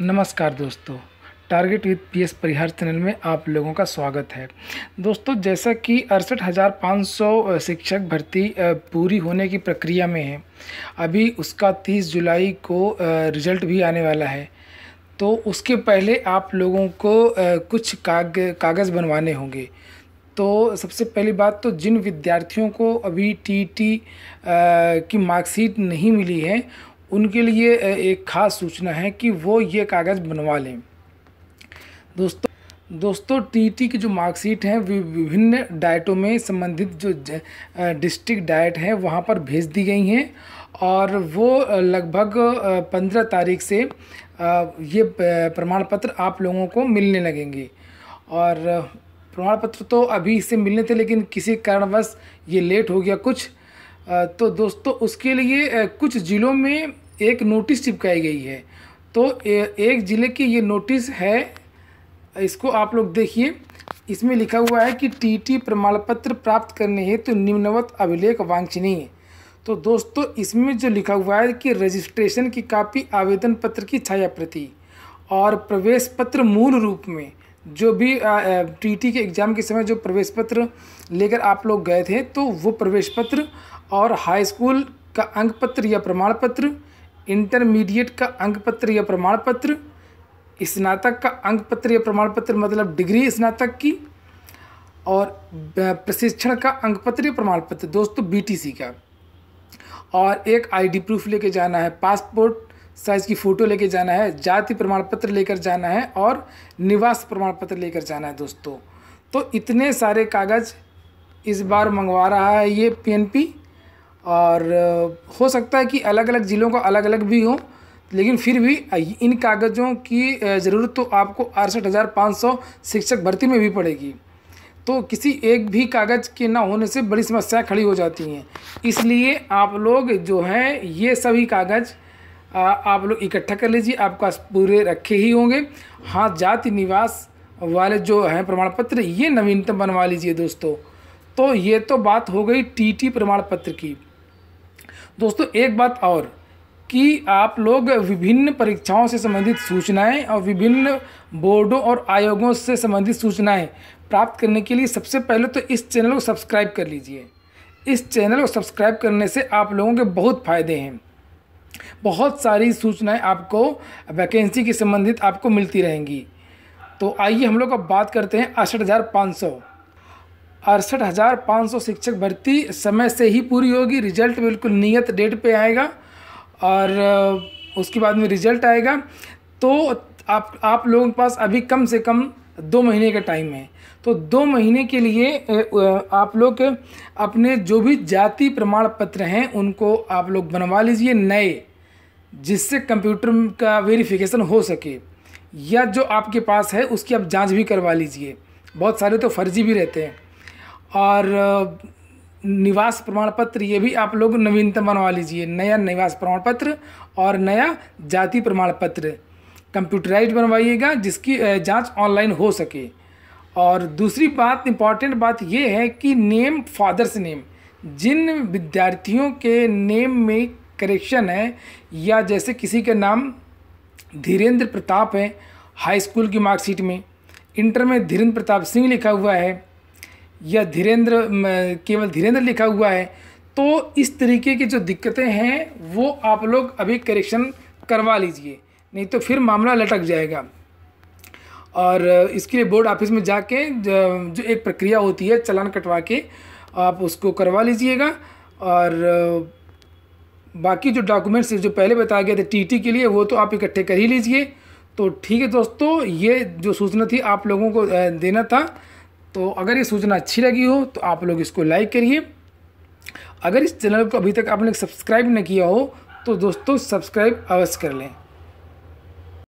नमस्कार दोस्तों target with P S Parihar channel में आप लोगों का स्वागत है दोस्तों जैसा कि अड़सठ हज़ार पाँच सौ शिक्षक भर्ती पूरी होने की प्रक्रिया में है अभी उसका तीस जुलाई को रिजल्ट भी आने वाला है तो उसके पहले आप लोगों को कुछ काग कागज़ बनवाने होंगे तो सबसे पहली बात तो जिन विद्यार्थियों को अभी टी टी की मार्कशीट नहीं मिली है उनके लिए एक ख़ास सूचना है कि वो ये कागज़ बनवा लें दोस्तों दोस्तों टीटी की जो मार्कशीट है विभिन्न डाइटों में संबंधित जो डिस्ट्रिक्ट डाइट है वहाँ पर भेज दी गई हैं और वो लगभग पंद्रह तारीख से ये प्रमाण पत्र आप लोगों को मिलने लगेंगे और प्रमाण पत्र तो अभी इससे मिलने थे लेकिन किसी कारणवश ये लेट हो गया कुछ तो दोस्तों उसके लिए कुछ ज़िलों में एक नोटिस चिपकाई गई है तो एक ज़िले की ये नोटिस है इसको आप लोग देखिए इसमें लिखा हुआ है कि टीटी प्रमाण पत्र प्राप्त करने हेतु तो निम्नवत अभिलेख वांछनीय तो दोस्तों इसमें जो लिखा हुआ है कि रजिस्ट्रेशन की कापी आवेदन पत्र की छाया प्रति और प्रवेश पत्र मूल रूप में जो भी टीटी के एग्ज़ाम के समय जो प्रवेश पत्र लेकर आप लोग गए थे तो वो प्रवेश पत्र और हाई स्कूल का अंक पत्र या प्रमाण पत्र इंटरमीडिएट का अंक पत्र या प्रमाण पत्र स्नातक का अंक पत्र या प्रमाण पत्र मतलब डिग्री स्नातक की और प्रशिक्षण का अंक पत्र या प्रमाण पत्र दोस्तों बीटीसी का और एक आईडी प्रूफ लेके जाना है पासपोर्ट साइज़ की फ़ोटो लेके जाना है जाति प्रमाण पत्र लेकर जाना है और निवास प्रमाण पत्र लेकर जाना है दोस्तों तो इतने सारे कागज़ इस बार मंगवा रहा है ये पीएनपी और हो सकता है कि अलग अलग ज़िलों का अलग अलग भी हो लेकिन फिर भी इन कागज़ों की ज़रूरत तो आपको अड़सठ हज़ार पाँच सौ शिक्षक भर्ती में भी पड़ेगी तो किसी एक भी कागज़ के ना होने से बड़ी समस्या खड़ी हो जाती हैं इसलिए आप लोग जो हैं ये सभी कागज़ आप लोग इकट्ठा कर लीजिए आपके पास पूरे रखे ही होंगे हाँ जाति निवास वाले जो हैं प्रमाण पत्र ये नवीनतम बनवा लीजिए दोस्तों तो ये तो बात हो गई टीटी प्रमाण पत्र की दोस्तों एक बात और कि आप लोग विभिन्न परीक्षाओं से संबंधित सूचनाएं और विभिन्न बोर्डों और आयोगों से संबंधित सूचनाएं प्राप्त करने के लिए सबसे पहले तो इस चैनल को सब्सक्राइब कर लीजिए इस चैनल को सब्सक्राइब करने से आप लोगों के बहुत फ़ायदे हैं बहुत सारी सूचनाएं आपको वैकेंसी के संबंधित आपको मिलती रहेंगी तो आइए हम लोग अब बात करते हैं अड़सठ हज़ार पाँच सौ अड़सठ हज़ार पाँच सौ शिक्षक भर्ती समय से ही पूरी होगी रिजल्ट बिल्कुल नियत डेट पे आएगा और उसके बाद में रिजल्ट आएगा तो आप आप लोगों के पास अभी कम से कम दो महीने का टाइम है तो दो महीने के लिए आप लोग अपने जो भी जाति प्रमाण पत्र हैं उनको आप लोग बनवा लीजिए नए जिससे कंप्यूटर का वेरिफिकेशन हो सके या जो आपके पास है उसकी आप जांच भी करवा लीजिए बहुत सारे तो फर्जी भी रहते हैं और निवास प्रमाण पत्र ये भी आप लोग नवीनतम बनवा लीजिए नया निवास प्रमाण पत्र और नया जाति प्रमाण पत्र कंप्यूटराइज बनवाइएगा जिसकी जांच ऑनलाइन हो सके और दूसरी बात इम्पॉर्टेंट बात यह है कि नेम फादर्स नेम जिन विद्यार्थियों के नेम में करेक्शन है या जैसे किसी का नाम धीरेंद्र प्रताप है हाई स्कूल की मार्कशीट में इंटर में धीरेंद्र प्रताप सिंह लिखा हुआ है या धीरेंद्र केवल धीरेंद्र लिखा हुआ है तो इस तरीके की जो दिक्कतें हैं वो आप लोग अभी करेक्शन करवा लीजिए नहीं तो फिर मामला लटक जाएगा और इसके लिए बोर्ड ऑफिस में जाके जो एक प्रक्रिया होती है चलान कटवा के आप उसको करवा लीजिएगा और बाकी जो डॉक्यूमेंट्स जो पहले बताया गया था टीटी के लिए वो तो आप इकट्ठे कर ही लीजिए तो ठीक है दोस्तों ये जो सूचना थी आप लोगों को देना था तो अगर ये सूचना अच्छी लगी हो तो आप लोग इसको लाइक करिए अगर इस चैनल को अभी तक आपने सब्सक्राइब न किया हो तो दोस्तों सब्सक्राइब अवश्य कर लें